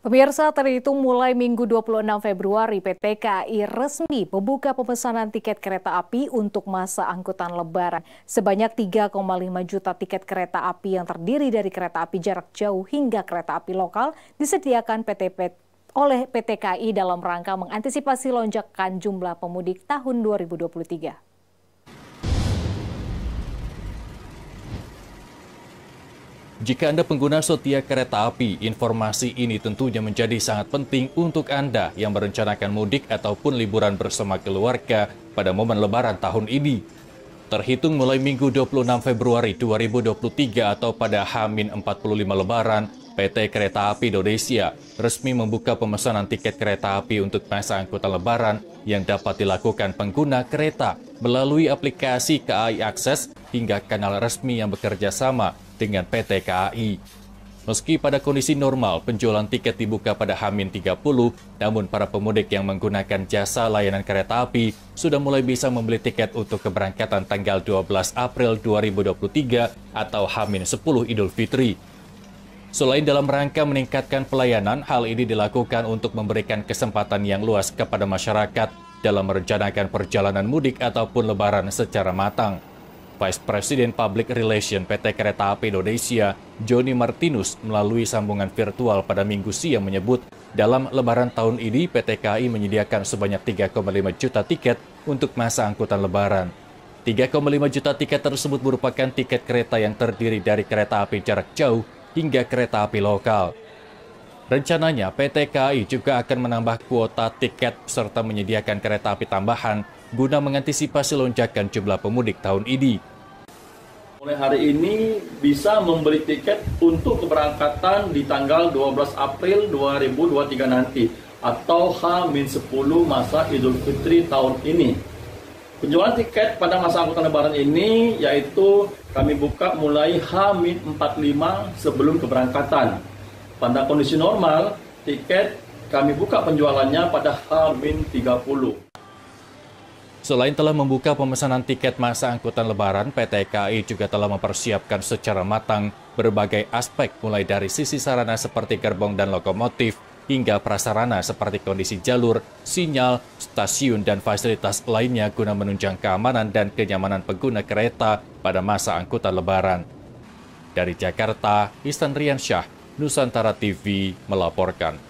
Pemirsa terhitung mulai Minggu 26 Februari PT KAI resmi membuka pemesanan tiket kereta api untuk masa angkutan lebaran. Sebanyak 3,5 juta tiket kereta api yang terdiri dari kereta api jarak jauh hingga kereta api lokal disediakan PT, PT oleh PT KAI dalam rangka mengantisipasi lonjakan jumlah pemudik tahun 2023. Jika Anda pengguna setia kereta api, informasi ini tentunya menjadi sangat penting untuk Anda yang merencanakan mudik ataupun liburan bersama keluarga pada momen lebaran tahun ini. Terhitung mulai Minggu 26 Februari 2023 atau pada Hamin 45 Lebaran, PT Kereta Api Indonesia resmi membuka pemesanan tiket kereta api untuk masa angkutan lebaran yang dapat dilakukan pengguna kereta melalui aplikasi KAI Akses hingga kanal resmi yang bekerja sama dengan PT KAI. Meski pada kondisi normal penjualan tiket dibuka pada Hamin 30, namun para pemudik yang menggunakan jasa layanan kereta api sudah mulai bisa membeli tiket untuk keberangkatan tanggal 12 April 2023 atau Hamin 10 Idul Fitri. Selain dalam rangka meningkatkan pelayanan, hal ini dilakukan untuk memberikan kesempatan yang luas kepada masyarakat dalam merencanakan perjalanan mudik ataupun lebaran secara matang. Vice President Public Relation PT Kereta Api Indonesia, Joni Martinus, melalui sambungan virtual pada minggu siang menyebut, dalam lebaran tahun ini PT KAI menyediakan sebanyak 3,5 juta tiket untuk masa angkutan lebaran. 3,5 juta tiket tersebut merupakan tiket kereta yang terdiri dari kereta api jarak jauh hingga kereta api lokal. Rencananya PT KAI juga akan menambah kuota tiket serta menyediakan kereta api tambahan guna mengantisipasi lonjakan jumlah pemudik tahun ini. Mulai hari ini bisa membeli tiket untuk keberangkatan di tanggal 12 April 2023 nanti atau H-10 masa Idul Fitri tahun ini. Penjualan tiket pada masa angkutan lebaran ini yaitu kami buka mulai H-45 sebelum keberangkatan. Pada kondisi normal, tiket kami buka penjualannya pada H-30. Selain telah membuka pemesanan tiket masa angkutan lebaran, PT KAI juga telah mempersiapkan secara matang berbagai aspek mulai dari sisi sarana seperti gerbong dan lokomotif, hingga prasarana seperti kondisi jalur, sinyal, stasiun, dan fasilitas lainnya guna menunjang keamanan dan kenyamanan pengguna kereta pada masa angkutan lebaran. Dari Jakarta, Istan Riansyah, Nusantara TV melaporkan.